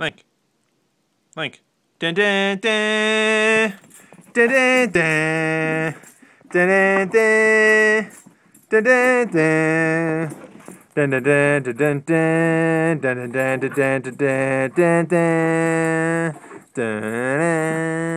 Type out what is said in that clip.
Link. Link. Dun dun dun. Dun dun dun. Dun dun dun. Dun dun dun. Dun dun dun dun dun dun dun dun dun dun dun dun dun dun dun dun